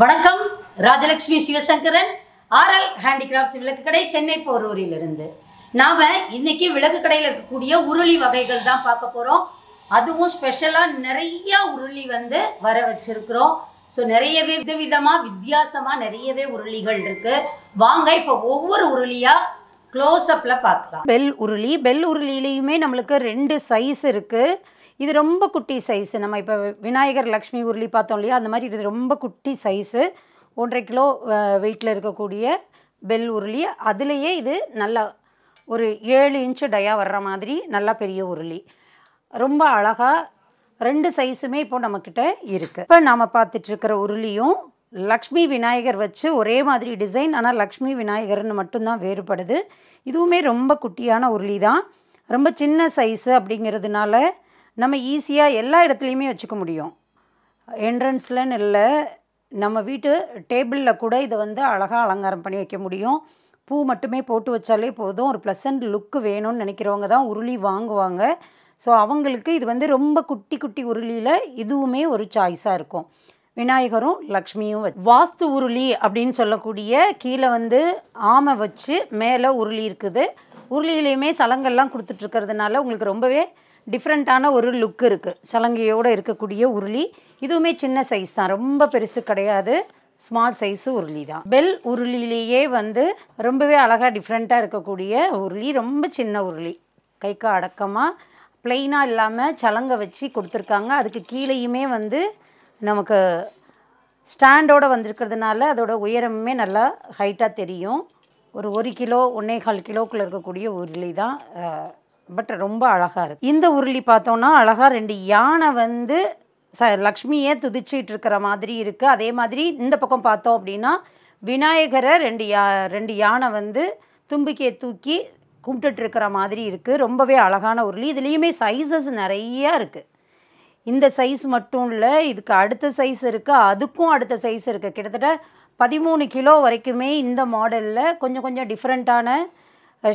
வணக்கம் Rajalakshmi Sivasankaran RL handicrafts விளக்கு கடை சென்னை போரூரிலிருந்து நாம் இன்னைக்கு விளக்கு கடையில் இருக்கக்கூடிய உருளி வகைகள் தான் பார்க்க போகிறோம் அதுவும் ஸ்பெஷலாக நிறையா உருளி வந்து வர வச்சுருக்குறோம் ஸோ நிறையவே விதவிதமாக வித்தியாசமாக நிறையவே உருளிகள் இருக்குது வாங்க இப்போ ஒவ்வொரு உருளியாக க்ளோஸ்அப்பில் பார்க்கலாம் பெல் உருளி பெல் உருளிலையுமே நம்மளுக்கு ரெண்டு சைஸ் இருக்குது இது ரொம்ப குட்டி சைஸு நம்ம இப்போ விநாயகர் லக்ஷ்மி உருளி பார்த்தோம் இல்லையா அந்த மாதிரி இது ரொம்ப குட்டி சைஸு ஒன்றரை கிலோ வெயிட்டில் இருக்கக்கூடிய பெல் உருளி அதுலேயே இது நல்லா ஒரு ஏழு இன்ச்சு டயா வர்ற மாதிரி நல்லா பெரிய உருளி ரொம்ப அழகாக ரெண்டு சைஸுமே இப்போ நம்மக்கிட்ட இருக்குது இப்போ நாம் பார்த்துட்ருக்கிற உருளியும் லக்ஷ்மி விநாயகர் வச்சு ஒரே மாதிரி டிசைன் ஆனால் லக்ஷ்மி விநாயகர்னு மட்டும்தான் வேறுபடுது இதுவுமே ரொம்ப குட்டியான உருளி தான் ரொம்ப சின்ன சைஸு அப்படிங்கிறதுனால நம்ம ஈஸியாக எல்லா இடத்துலையுமே வச்சுக்க முடியும் என்ட்ரன்ஸ்லன்னு இல்லை நம்ம வீட்டு டேபிளில் கூட இதை வந்து அழகாக அலங்காரம் பண்ணி வைக்க முடியும் பூ மட்டுமே போட்டு வச்சாலே போதும் ஒரு ப்ளசண்ட் லுக்கு வேணும்னு நினைக்கிறவங்க தான் உருளி வாங்குவாங்க ஸோ அவங்களுக்கு இது வந்து ரொம்ப குட்டி குட்டி உருளியில் இதுவுமே ஒரு சாய்ஸாக இருக்கும் விநாயகரும் லக்ஷ்மியும் வாஸ்து உருளி அப்படின்னு சொல்லக்கூடிய கீழே வந்து ஆமை வச்சு மேலே உருளி இருக்குது உருளியிலையுமே சலங்கள்லாம் கொடுத்துட்ருக்கிறதுனால உங்களுக்கு ரொம்பவே டிஃப்ரெண்ட்டான ஒரு லுக் இருக்குது சலங்கையோடு இருக்கக்கூடிய உருளி இதுவுமே சின்ன சைஸ் தான் ரொம்ப பெருசு கிடையாது ஸ்மால் சைஸு உருளி தான் பெல் உருளிலேயே வந்து ரொம்பவே அழகாக டிஃப்ரெண்ட்டாக இருக்கக்கூடிய உருளி ரொம்ப சின்ன உருளி கைக்கு அடக்கமாக ப்ளெயினாக இல்லாமல் சலங்கை வச்சு கொடுத்துருக்காங்க அதுக்கு கீழேயுமே வந்து நமக்கு ஸ்டாண்டோடு வந்திருக்கிறதுனால அதோட உயரமுமே நல்லா ஹைட்டாக தெரியும் ஒரு ஒரு கிலோ ஒன்றே கால் கிலோக்குள்ளே இருக்கக்கூடிய உருளி தான் பட் ரொம்ப அழகாக இருக்குது இந்த உருளி பார்த்தோன்னா அழகாக ரெண்டு யானை வந்து ச லக்ஷ்மியே துதிச்சிட்டு இருக்கிற மாதிரி இருக்குது அதே மாதிரி இந்த பக்கம் பார்த்தோம் அப்படின்னா விநாயகரை ரெண்டு யா ரெண்டு யானை வந்து தும்பிக்கையை தூக்கி கும்பிட்டுட்டு இருக்கிற மாதிரி இருக்குது ரொம்பவே அழகான உருளி இதுலேயுமே சைஸஸ் நிறையா இருக்குது இந்த சைஸ் மட்டும் இல்லை இதுக்கு அடுத்த சைஸ் இருக்குது அதுக்கும் அடுத்த சைஸ் இருக்குது கிட்டத்தட்ட பதிமூணு கிலோ வரைக்குமே இந்த மாடலில் கொஞ்சம் கொஞ்சம் டிஃப்ரெண்ட்டான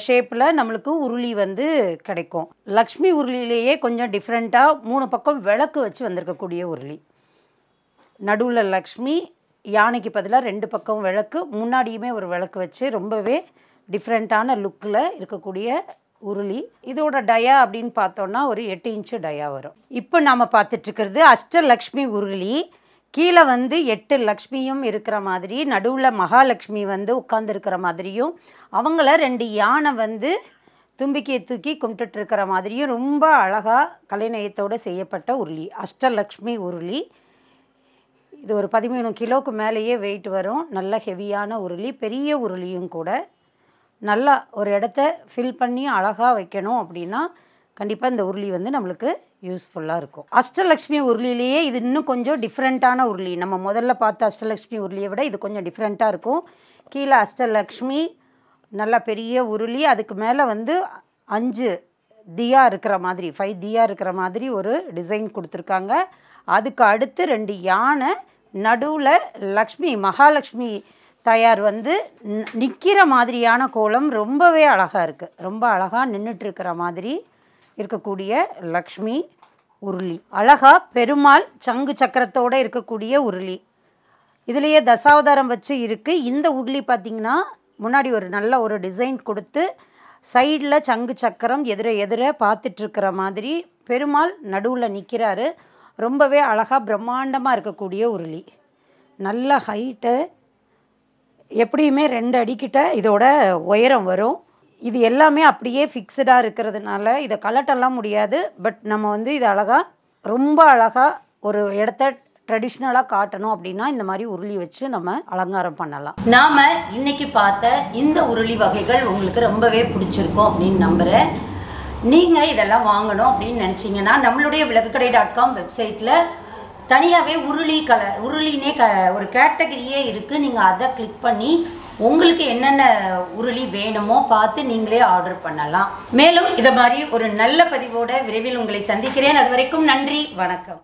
ஷேப்பில் நம்மளுக்கு உருளி வந்து கிடைக்கும் லக்ஷ்மி உருளிலேயே கொஞ்சம் டிஃப்ரெண்ட்டாக மூணு பக்கம் விளக்கு வச்சு வந்திருக்கக்கூடிய உருளி நடுவில் லக்ஷ்மி யானைக்கு பதிலாக ரெண்டு பக்கம் விளக்கு முன்னாடியுமே ஒரு விளக்கு வச்சு ரொம்பவே டிஃப்ரெண்ட்டான லுக்கில் இருக்கக்கூடிய உருளி இதோட டயா அப்படின்னு பார்த்தோன்னா ஒரு எட்டு இன்ச்சு டயா வரும் இப்போ நாம் பார்த்துட்ருக்கிறது அஷ்டலக்ஷ்மி உருளி கீழே வந்து எட்டு லக்ஷ்மியும் இருக்கிற மாதிரி நடுவில் மகாலட்சுமி வந்து உட்காந்துருக்கிற மாதிரியும் அவங்கள ரெண்டு யானை வந்து தும்பிக்கையை தூக்கி கும்பிட்டுட்ருக்கிற மாதிரியும் ரொம்ப அழகாக கலைநயத்தோடு செய்யப்பட்ட உருளி அஷ்டலக்ஷ்மி உருளி இது ஒரு பதிமூணு கிலோக்கு மேலேயே வெயிட் வரும் நல்ல ஹெவியான உருளி பெரிய உருளியும் கூட நல்லா ஒரு இடத்த ஃபில் பண்ணி அழகாக வைக்கணும் அப்படின்னா கண்டிப்பாக இந்த உருளி வந்து நம்மளுக்கு யூஸ்ஃபுல்லாக இருக்கும் அஷ்டலக்ஷ்மி உருளிலேயே இது இன்னும் கொஞ்சம் டிஃப்ரெண்ட்டான உருளி நம்ம முதல்ல பார்த்த அஷ்டலக்ஷ்மி உருளியை விட இது கொஞ்சம் டிஃப்ரெண்ட்டாக இருக்கும் கீழே அஷ்டலக்ஷ்மி நல்லா பெரிய உருளி அதுக்கு மேலே வந்து அஞ்சு தியா இருக்கிற மாதிரி ஃபைவ் தியா இருக்கிற மாதிரி ஒரு டிசைன் கொடுத்துருக்காங்க அதுக்கு அடுத்து ரெண்டு யானை நடுவில் லக்ஷ்மி மகாலட்சுமி தயார் வந்து நிற்கிற மாதிரியான கோலம் ரொம்பவே அழகாக இருக்குது ரொம்ப அழகாக நின்றுட்டு இருக்கிற மாதிரி இருக்கக்கூடிய லக்ஷ்மி உருளி அழகா பெருமாள் சங்கு சக்கரத்தோடு இருக்கக்கூடிய உருளி இதுலேயே தசாவதாரம் வச்சு இருக்குது இந்த உருளி பார்த்திங்கன்னா முன்னாடி ஒரு நல்ல ஒரு டிசைன் கொடுத்து சைடில் சங்கு சக்கரம் எதிர எதிர பார்த்துட்ருக்கிற மாதிரி பெருமாள் நடுவில் நிற்கிறாரு ரொம்பவே அழகாக பிரம்மாண்டமாக இருக்கக்கூடிய உருளி நல்ல ஹைட்டு எப்படியுமே ரெண்டு அடிக்கிட்ட இதோட உயரம் வரும் இது எல்லாமே அப்படியே ஃபிக்ஸ்டாக இருக்கிறதுனால இதை கலட்டெல்லாம் முடியாது பட் நம்ம வந்து இது அழகாக ரொம்ப அழகாக ஒரு இடத்த ட்ரெடிஷ்னலாக காட்டணும் அப்படின்னா இந்த மாதிரி உருளி வச்சு நம்ம அலங்காரம் பண்ணலாம் நாம் இன்றைக்கி பார்த்த இந்த உருளி வகைகள் உங்களுக்கு ரொம்பவே பிடிச்சிருக்கும் அப்படின்னு நம்புகிறேன் நீங்கள் இதெல்லாம் வாங்கணும் அப்படின்னு நினச்சிங்கன்னா நம்மளுடைய விலகுக்கடை டாட் காம் வெப்சைட்டில் தனியாகவே உருளி கல உருளினே க ஒரு கேட்டகரியே இருக்குது நீங்கள் அதை கிளிக் பண்ணி உங்களுக்கு என்னென்ன உருளி வேணுமோ பார்த்து நீங்களே ஆர்டர் பண்ணலாம் மேலும் இதை மாதிரி ஒரு நல்ல பதிவோட விரைவில் உங்களை சந்திக்கிறேன் அது வரைக்கும் நன்றி வணக்கம்